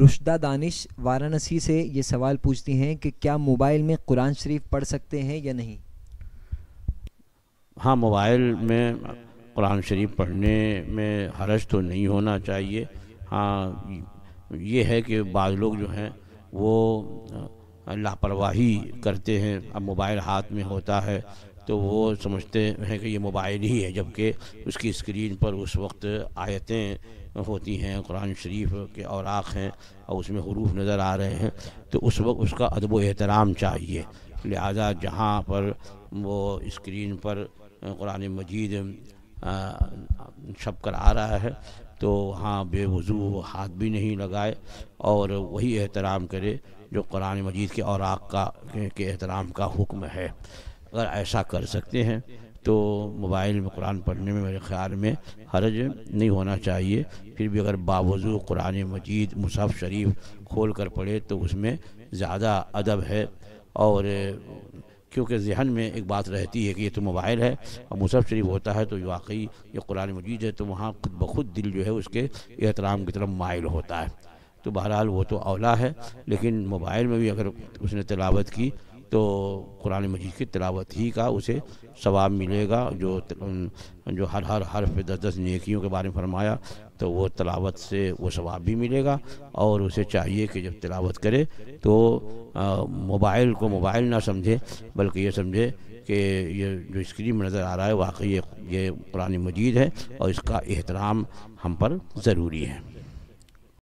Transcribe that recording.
रुशदा दानिश वाराणसी से ये सवाल पूछती हैं कि क्या मोबाइल में कुरान शरीफ पढ़ सकते हैं या नहीं हाँ मोबाइल में कुरान शरीफ पढ़ने में हरज तो नहीं होना चाहिए हाँ ये है कि बाद लोग जो हैं वो लापरवाही करते हैं अब मोबाइल हाथ में होता है तो वो समझते हैं कि ये मोबाइल ही है जबकि उसकी स्क्रीन पर उस वक्त आयतें होती हैं कुरान शरीफ के और हैं और उसमें हरूफ नज़र आ रहे हैं तो उस वक्त उसका अदब एहतराम चाहिए लिहाजा जहाँ पर वो स्क्रीन पर कुरान मजीद छप कर आ रहा है तो वहाँ बेवजू हाथ भी नहीं लगाए और वही एहतराम करे जो कुरान मजीद के और का के एहतराम का हुक्म है अगर ऐसा कर सकते हैं तो मोबाइल में कुरान पढ़ने में मेरे ख्याल में हर्ज नहीं होना चाहिए फिर भी अगर बावजू कुरान मजीद मुसाफ शरीफ खोल कर पढ़े तो उसमें ज़्यादा अदब है और क्योंकि जहन में एक बात रहती है कि ये तो मोबाइल है और मुसफ़ शरीफ होता है तो वाकई ये कुरान मजीद है तो वहाँ खुद ब खुद दिल जो है उसके एहतराम की तरफ माइल होता है तो बहरहाल वो तो अवला है लेकिन मोबाइल में भी अगर उसने तलावत की तो कुरान मजीद की तिलावत ही का उसे सवाब मिलेगा जो जो हर हर हर पे दस दस नेकियों के बारे में फरमाया तो वो तलावत से वो सवाब भी मिलेगा और उसे चाहिए कि जब तलावत करे तो मोबाइल को मोबाइल ना समझे बल्कि ये समझे कि ये जो स्क्रीन में नज़र आ रहा है वाकई ये पुरानी मजीद है और इसका एहतराम हम पर ज़रूरी है